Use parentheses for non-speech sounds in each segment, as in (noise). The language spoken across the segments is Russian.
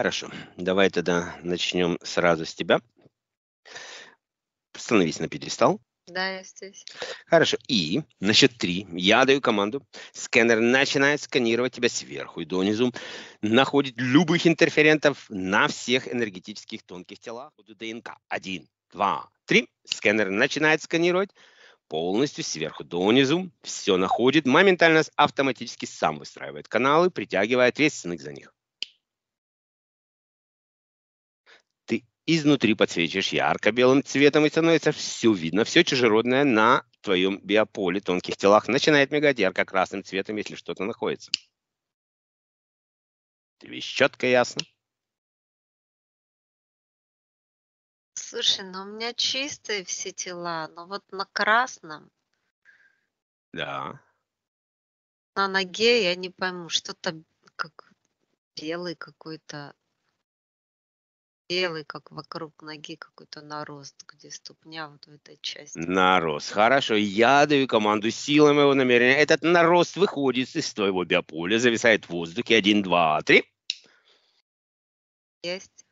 Хорошо, давай тогда начнем сразу с тебя. Становись на пьедестал. Да, я здесь. Хорошо. И на счет три я даю команду. Сканер начинает сканировать тебя сверху и донизу. Находит любых интерферентов на всех энергетических тонких телах. ДНК. Один, два, три. Сканер начинает сканировать полностью сверху донизу. Все находит. Моментально автоматически сам выстраивает каналы, притягивая ответственных за них. изнутри подсвечиваешь ярко-белым цветом, и становится все видно, все чужеродное на твоем биополе тонких телах начинает мигать ярко-красным цветом, если что-то находится. Ты вещь четко ясно? Слушай, ну у меня чистые все тела, но вот на красном. Да. На ноге я не пойму, что-то как белый какой-то белый, как вокруг ноги какой-то нарост, где ступня вот в этой части. Нарост. Хорошо. Я даю команду силам его намерения. Этот нарост выходит из твоего биополя, зависает в воздухе. Один, два, три. Есть.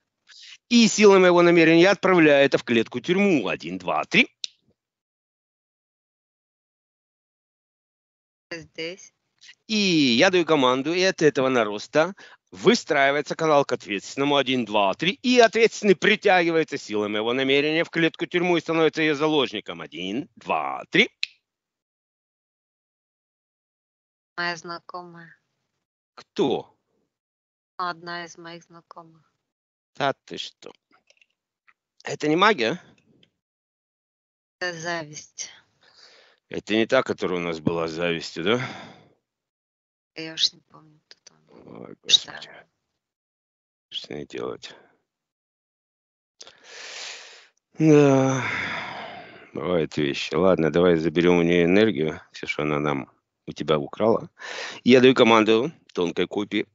И силой моего намерения отправляю это в клетку тюрьму. Один, два, три. Здесь. И я даю команду, и от этого нароста выстраивается канал к ответственному 1, 2, 3, и ответственный притягивается силами его намерения в клетку тюрьму и становится ее заложником. 1, 2, 3. Моя знакомая. Кто? Одна из моих знакомых. Да ты что? Это не магия? Это зависть. Это не та, которая у нас была завистью, да? Я уж не помню. Ой, господи. Что мне делать? Да, бывают вещи. Ладно, давай заберем у нее энергию, все, что она нам у тебя украла. Я даю команду тонкой копии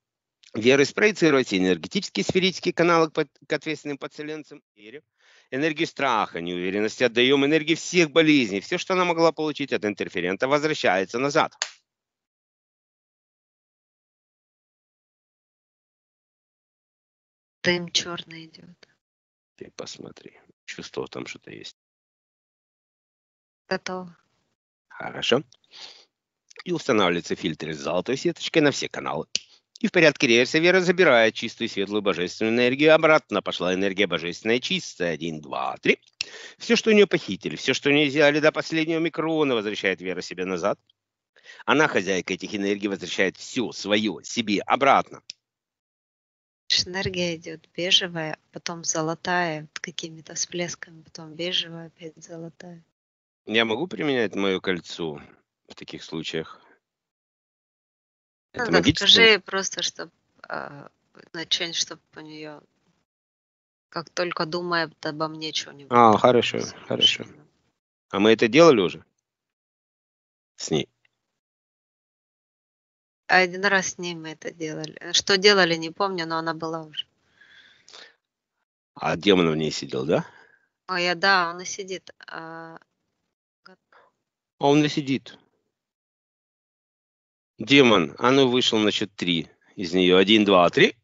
веры спроецировать энергетические сферические каналы к ответственным подселенцам. Верю. Энергию страха, неуверенности, отдаем энергии всех болезней. Все, что она могла получить от интерферента, возвращается назад. Дым черный идет. Ты посмотри. Чувствовал, там что-то есть. Готово. Хорошо. И устанавливается фильтр с золотой сеточкой на все каналы. И в порядке реверса Вера забирает чистую светлую божественную энергию обратно. Пошла энергия божественная чистая. Один, два, три. Все, что у нее похитили, все, что у нее взяли до последнего микрона, возвращает Вера себе назад. Она, хозяйка этих энергий, возвращает все свое себе обратно видишь, энергия идет бежевая, а потом золотая, какими-то всплесками, потом бежевая, опять золотая. Я могу применять мое кольцо в таких случаях? Это ну, да, скажи просто, чтобы э, а, начать, чтобы у нее как только думает обо мне что-нибудь. А, хорошо, хорошо. А мы это делали уже с ней? Один раз с ней мы это делали. Что делали, не помню, но она была уже. А демон в ней сидел, да? Ой, а, да, он и сидит. А... Он и сидит. Демон, а ну вышел на три. Из нее один, два, три.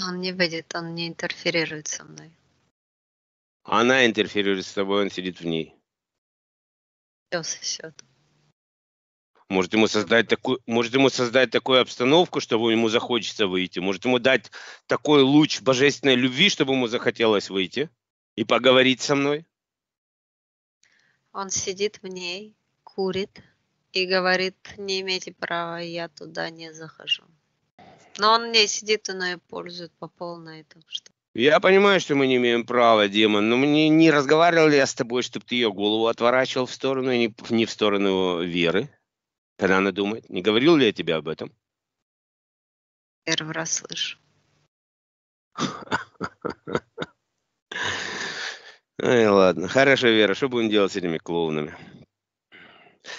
Он не выйдет, он не интерферирует со мной. Она интерферирует с тобой, он сидит в ней. Все сосет. Может ему создать такую, может ему создать такую обстановку, чтобы ему захочется выйти. Может ему дать такой луч божественной любви, чтобы ему захотелось выйти и поговорить со мной. Он сидит в ней, курит и говорит, не имеете права, я туда не захожу. Но он не сидит, но и пользует по полной, так что я понимаю, что мы не имеем права, демон, но мне не разговаривал я с тобой, чтобы ты ее голову отворачивал в сторону, не, не в сторону веры. Когда она думает? Не говорил ли я тебе об этом? Первый раз слышу. Эй, (laughs) ладно. Хорошо, Вера, что будем делать с этими клоунами?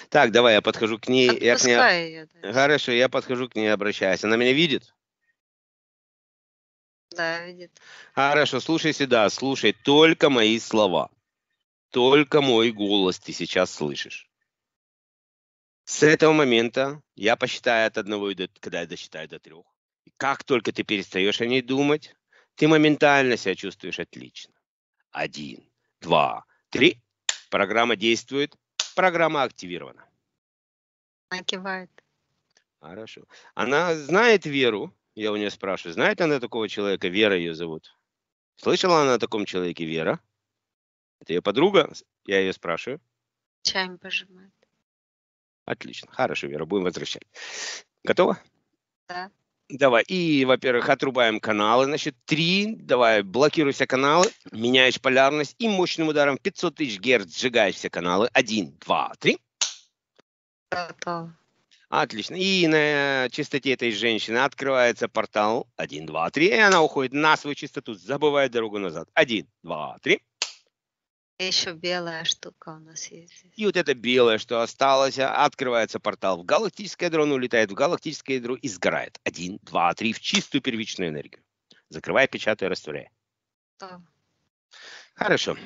Так, давай, я подхожу к ней. Я к ней... Ее, да. Хорошо, я подхожу к ней, обращаюсь. Она меня видит? Да, видит. Хорошо, слушай сюда, слушай только мои слова. Только мой голос ты сейчас слышишь. С этого момента я посчитаю от одного, до, когда я досчитаю до трех. И как только ты перестаешь о ней думать, ты моментально себя чувствуешь отлично. Один, два, три. Программа действует. Программа активирована. Она кивает. Хорошо. Она знает Веру. Я у нее спрашиваю, знает она такого человека? Вера ее зовут. Слышала она о таком человеке Вера? Это ее подруга? Я ее спрашиваю. Чаем пожимает. Отлично, хорошо, Вера, будем возвращать. Готова? Да. Давай. И, во-первых, отрубаем каналы. Значит, три. Давай, блокируй каналы, меняешь полярность и мощным ударом 500 тысяч герц сжигаешь все каналы. Один, два, три. Готово. Отлично. И на чистоте этой женщины открывается портал Один, два, три. и она уходит на свою чистоту, забывая дорогу назад. Один, два, три. Еще белая штука у нас есть. И вот это белое, что осталось, а, открывается портал в галактическое ядро, он улетает в галактическое ядро и сгорает. Один, два, три, в чистую первичную энергию. Закрывай, печатай, растворяй. Да. Хорошо.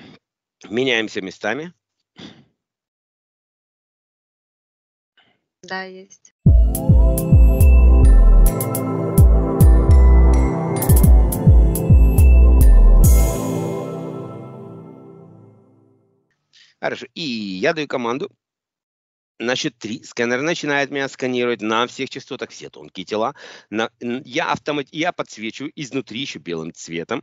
Меняемся местами. Да, есть. Хорошо. И я даю команду. На счет три сканер начинает меня сканировать на всех частотах все тонкие тела. На, я, автомат, я подсвечиваю изнутри еще белым цветом.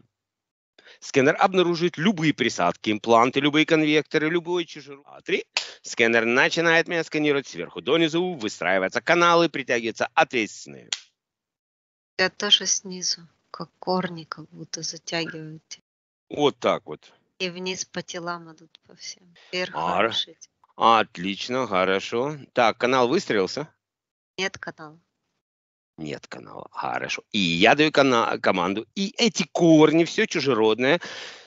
Сканер обнаруживает любые присадки, импланты, любые конвекторы, любой чужеру. А три. Сканер начинает меня сканировать сверху донизу, выстраиваются каналы, притягиваются ответственные. Я тоже снизу, как корни, как будто затягиваете. Вот так вот. И вниз по телам идут по всем. Вверх Ар... Отлично, хорошо. Так, канал выстрелился? Нет канала. Нет канала, хорошо. И я даю кана- команду. И эти корни, все чужеродное,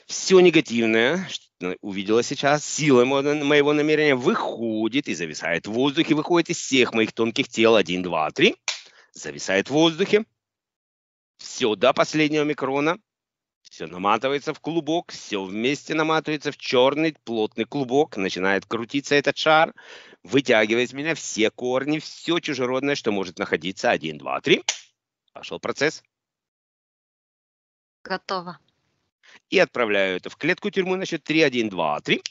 все негативное, что увидела сейчас, сила моего, моего намерения выходит и зависает в воздухе, выходит из всех моих тонких тел. Один, два, три. Зависает в воздухе. Все до последнего микрона все наматывается в клубок, все вместе наматывается в черный плотный клубок, начинает крутиться этот шар, вытягивая из меня все корни, все чужеродное, что может находиться. Один, два, три. Пошел процесс. Готово. И отправляю это в клетку тюрьмы на счет 3, 1, 2, 3.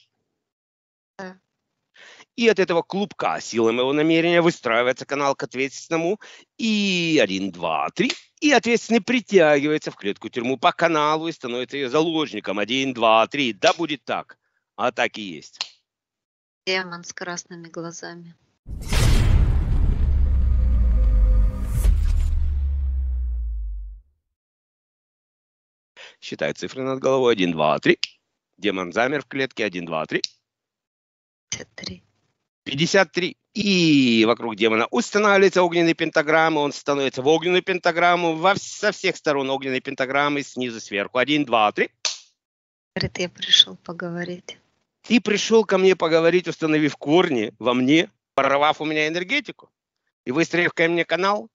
И от этого клубка силой моего намерения выстраивается канал к ответственному. И 1, 2, 3 и ответственный притягивается в клетку тюрьму по каналу и становится ее заложником. Один, два, три. Да будет так. А так и есть. Демон с красными глазами. Считаю цифры над головой. Один, два, три. Демон замер в клетке. Один, два, три. 53. 53. И вокруг демона устанавливается огненный пентаграммы, он становится в огненную пентаграмму, во, со всех сторон огненные пентаграммы, снизу, сверху. Один, два, три. Говорит, я пришел поговорить. Ты пришел ко мне поговорить, установив корни во мне, порвав у меня энергетику и выстроив ко мне канал?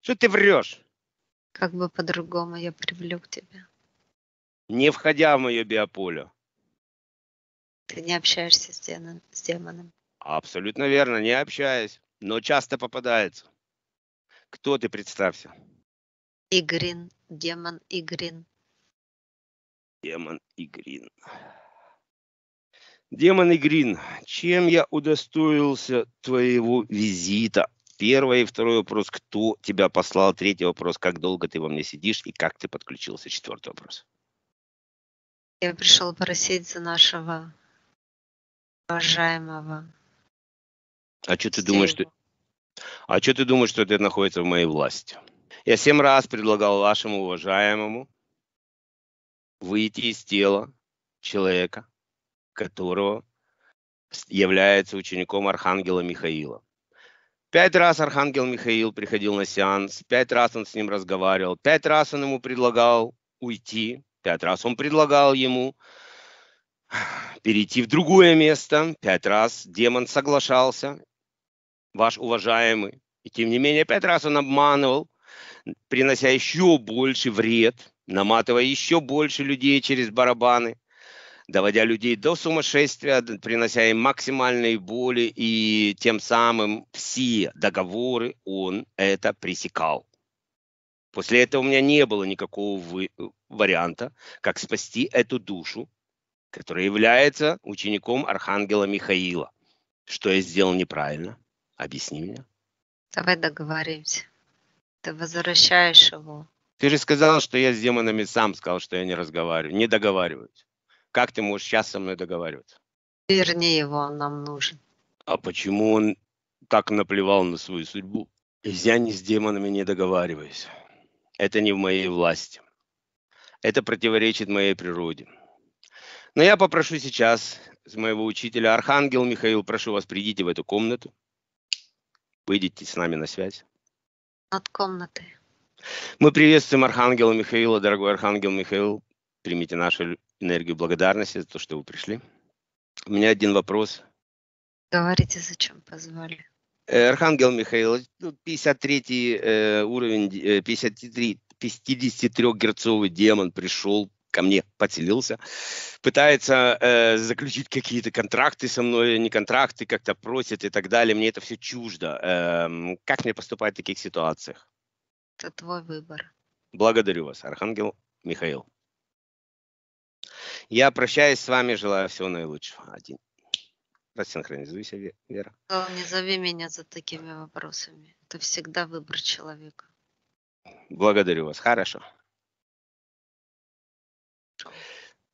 Что ты врешь? Как бы по-другому я привлек тебя. Не входя в мое биополе. Ты не общаешься с демоном. С демоном. Абсолютно верно, не общаясь, но часто попадается. Кто ты, представься? Игрин, демон Игрин. Демон Игрин. Демон Игрин, чем я удостоился твоего визита? Первый и второй вопрос, кто тебя послал? Третий вопрос, как долго ты во мне сидишь и как ты подключился? Четвертый вопрос. Я пришел просить за нашего уважаемого а что ты думаешь, что... А что ты думаешь, что это находится в моей власти? Я семь раз предлагал вашему уважаемому выйти из тела человека, которого является учеником Архангела Михаила. Пять раз Архангел Михаил приходил на сеанс, пять раз он с ним разговаривал, пять раз он ему предлагал уйти, пять раз он предлагал ему перейти в другое место, пять раз демон соглашался, ваш уважаемый. И тем не менее, пять раз он обманывал, принося еще больше вред, наматывая еще больше людей через барабаны, доводя людей до сумасшествия, принося им максимальные боли, и тем самым все договоры он это пресекал. После этого у меня не было никакого вы... Э, варианта, как спасти эту душу, которая является учеником Архангела Михаила. Что я сделал неправильно? Объясни мне. Давай договоримся. Ты возвращаешь его. Ты же сказал, что я с демонами сам сказал, что я не разговариваю, не договариваюсь. Как ты можешь сейчас со мной договариваться? Верни его, он нам нужен. А почему он так наплевал на свою судьбу? Я не с демонами не договариваюсь. Это не в моей власти. Это противоречит моей природе. Но я попрошу сейчас моего учителя Архангел Михаил, прошу вас, придите в эту комнату. Выйдите с нами на связь. От комнаты. Мы приветствуем Архангела Михаила. Дорогой Архангел Михаил, примите нашу энергию благодарности за то, что вы пришли. У меня один вопрос. Говорите, зачем позвали. Э, Архангел Михаил, 53 ну, э, уровень, 53, э, 53-герцовый демон пришел ко мне подселился, пытается э, заключить какие-то контракты со мной, не контракты, как-то просит и так далее. Мне это все чуждо. Э, как мне поступать в таких ситуациях? Это твой выбор. Благодарю вас, Архангел Михаил. Я прощаюсь с вами, желаю всего наилучшего. Один. Рассинхронизуйся, Вера. не зови меня за такими вопросами. Это всегда выбор человека. Благодарю вас. Хорошо.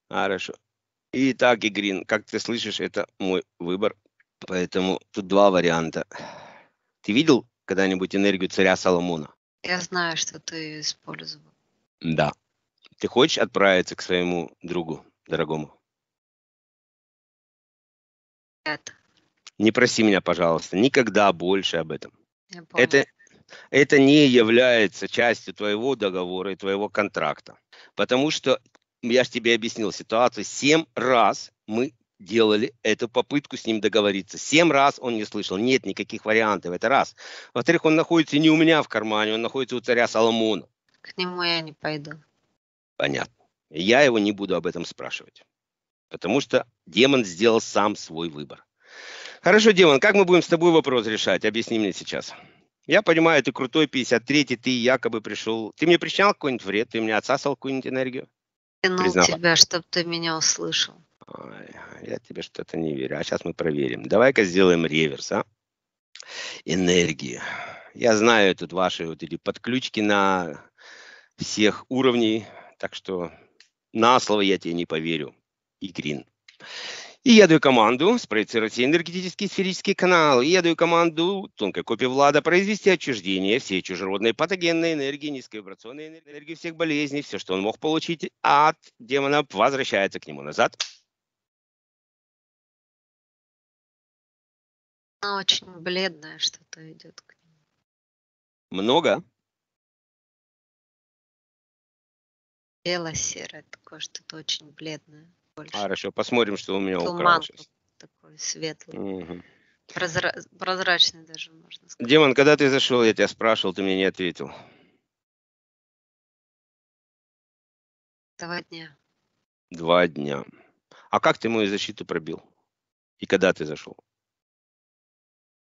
Хорошо. Итак, Игрин, как ты слышишь, это мой выбор. Поэтому тут два варианта. Ты видел когда-нибудь энергию царя Соломона? Я знаю, что ты использовал. Да. Ты хочешь отправиться к своему другу, дорогому? Нет. Не проси меня, пожалуйста, никогда больше об этом. Это, это не является частью твоего договора и твоего контракта. Потому что я же тебе объяснил ситуацию, семь раз мы делали эту попытку с ним договориться. Семь раз он не слышал. Нет никаких вариантов. Это раз. Во-вторых, он находится не у меня в кармане, он находится у царя Соломона. К нему я не пойду. Понятно. Я его не буду об этом спрашивать. Потому что демон сделал сам свой выбор. Хорошо, демон, как мы будем с тобой вопрос решать? Объясни мне сейчас. Я понимаю, ты крутой 53-й, ты якобы пришел. Ты мне причинял какой-нибудь вред? Ты мне отсасывал какую-нибудь энергию? Тянул тебя, чтобы ты меня услышал. Ой, я тебе что-то не верю. А сейчас мы проверим. Давай-ка сделаем реверс, а? Энергии. Я знаю тут ваши вот эти подключки на всех уровней, так что на слово я тебе не поверю. Игрин. И я даю команду спроецировать все энергетические сферические каналы. И я даю команду тонкой копии Влада произвести отчуждение всей чужеродной патогенной энергии, низковибрационной энергии всех болезней. Все, что он мог получить от демона, возвращается к нему назад. Она очень бледная что-то идет к нему. Много? Бело-серое такое, что-то очень бледное больше. Хорошо, посмотрим, что у меня Туман украл сейчас. такой светлый. Угу. Прозра... Прозрачный даже, можно сказать. Демон, когда ты зашел, я тебя спрашивал, ты мне не ответил. Два дня. Два дня. А как ты мою защиту пробил? И когда ты зашел?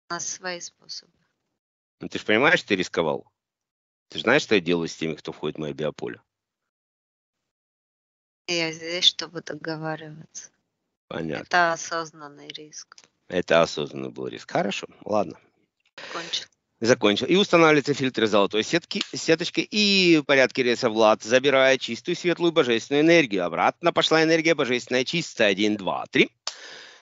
У нас свои способы. Ну ты же понимаешь, ты рисковал. Ты же знаешь, что я делаю с теми, кто входит в мое биополе? Я здесь, чтобы договариваться. Понятно. Это осознанный риск. Это осознанный был риск. Хорошо, ладно. Кончил. Закончил. И устанавливается фильтр золотой сетки, сеточки и в порядке рейса Влад, забирает чистую, светлую, божественную энергию. Обратно пошла энергия божественная, чистая. Один, два, три.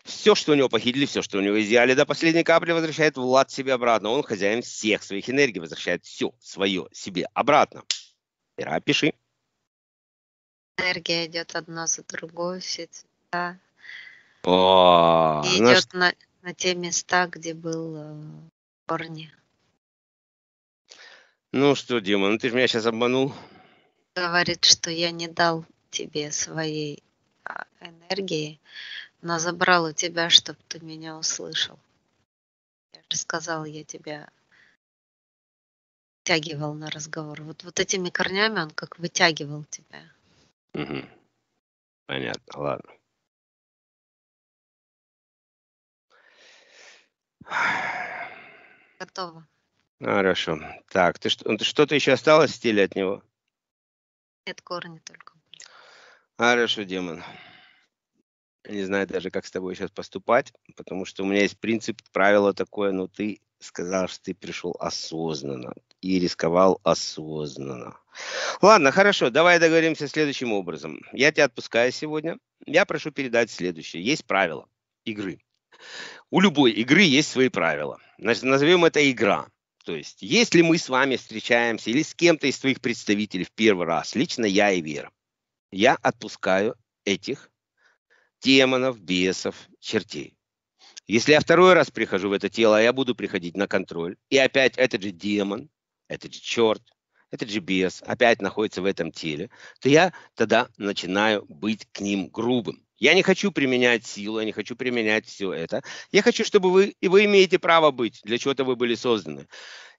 Все, что у него похитили, все, что у него изъяли до последней капли, возвращает Влад себе обратно. Он хозяин всех своих энергий, возвращает все свое себе обратно. Ира, пиши энергия идет одно за другую, все цвета. О, И ну, идет на, на те места, где был э, корни. Ну что, Дима, ну ты же меня сейчас обманул. Говорит, что я не дал тебе своей а, энергии, но забрал у тебя, чтобы ты меня услышал. Я же сказал, я тебя вытягивал на разговор. Вот, вот этими корнями он как вытягивал тебя. Мгм. Понятно, ладно. Готово. А, хорошо. Так, ты что, то еще осталось в стиле от него? Нет, корни только Хорошо, демон. Не знаю даже, как с тобой сейчас поступать, потому что у меня есть принцип, правило такое, но ты сказал, что ты пришел осознанно и рисковал осознанно. Ладно, хорошо, давай договоримся следующим образом. Я тебя отпускаю сегодня. Я прошу передать следующее. Есть правила игры. У любой игры есть свои правила. Значит, назовем это игра. То есть, если мы с вами встречаемся или с кем-то из твоих представителей в первый раз, лично я и Вера, я отпускаю этих демонов, бесов, чертей. Если я второй раз прихожу в это тело, я буду приходить на контроль. И опять этот же демон, это же черт, это GBS, опять находится в этом теле, то я тогда начинаю быть к ним грубым. Я не хочу применять силу, я не хочу применять все это. Я хочу, чтобы вы, и вы имеете право быть, для чего-то вы были созданы.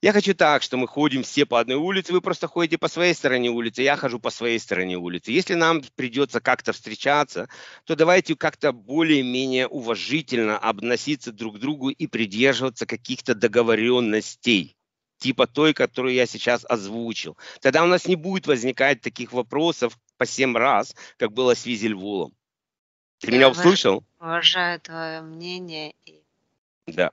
Я хочу так, что мы ходим все по одной улице, вы просто ходите по своей стороне улицы, я хожу по своей стороне улицы. Если нам придется как-то встречаться, то давайте как-то более-менее уважительно относиться друг к другу и придерживаться каких-то договоренностей типа той, которую я сейчас озвучил. Тогда у нас не будет возникать таких вопросов по семь раз, как было с Визельвулом. Ты я меня услышал? Уважаю твое мнение. Да.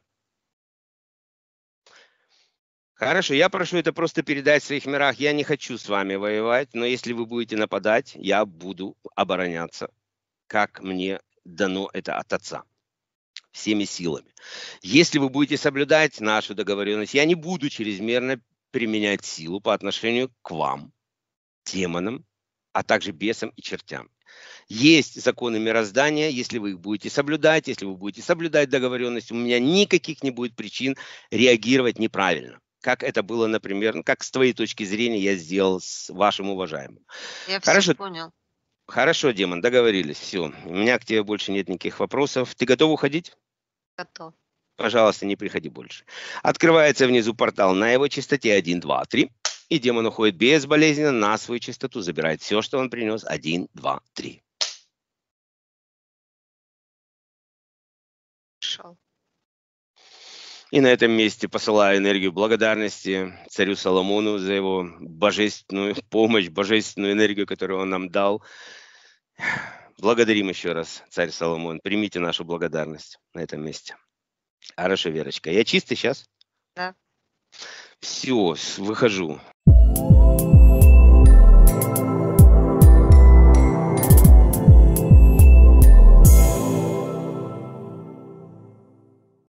Хорошо, я прошу это просто передать в своих мирах. Я не хочу с вами воевать, но если вы будете нападать, я буду обороняться, как мне дано это от отца всеми силами. Если вы будете соблюдать нашу договоренность, я не буду чрезмерно применять силу по отношению к вам, демонам, а также бесам и чертям. Есть законы мироздания, если вы их будете соблюдать, если вы будете соблюдать договоренность, у меня никаких не будет причин реагировать неправильно. Как это было, например, ну, как с твоей точки зрения я сделал с вашим уважаемым. Я Хорошо. все понял. Хорошо, демон, договорились, все. У меня к тебе больше нет никаких вопросов. Ты готов уходить? Готов. Пожалуйста, не приходи больше. Открывается внизу портал на его частоте 1, 2, 3. И демон уходит безболезненно на свою частоту, забирает все, что он принес. 1, 2, 3. Шел. И на этом месте посылаю энергию благодарности царю Соломону за его божественную помощь, божественную энергию, которую он нам дал благодарим еще раз, царь Соломон. Примите нашу благодарность на этом месте. Хорошо, Верочка. Я чистый сейчас? Да. Все, выхожу.